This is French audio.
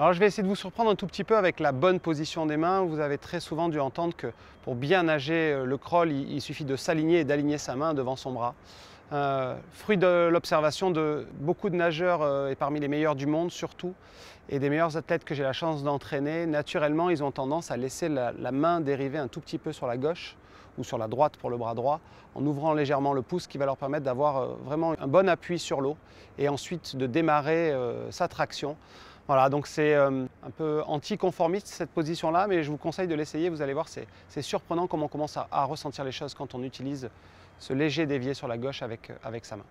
Alors je vais essayer de vous surprendre un tout petit peu avec la bonne position des mains. Vous avez très souvent dû entendre que pour bien nager euh, le crawl, il, suffit de s'aligner et d'aligner sa main devant son bras. Euh, fruit de l'observation de beaucoup de nageurs euh, et parmi les meilleurs du monde surtout, et des meilleurs athlètes que j'ai la chance d'entraîner, naturellement ils ont tendance à laisser la, main dériver un tout petit peu sur la gauche ou sur la droite pour le bras droit, en ouvrant légèrement le pouce qui va leur permettre d'avoir vraiment un bon appui sur l'eau et ensuite de démarrer sa traction voilà, donc c'est euh, un peu anticonformiste cette position-là, mais je vous conseille de l'essayer, vous allez voir, c'est surprenant comment on commence à, à, ressentir les choses quand on utilise ce léger dévier sur la gauche avec, euh, avec sa main.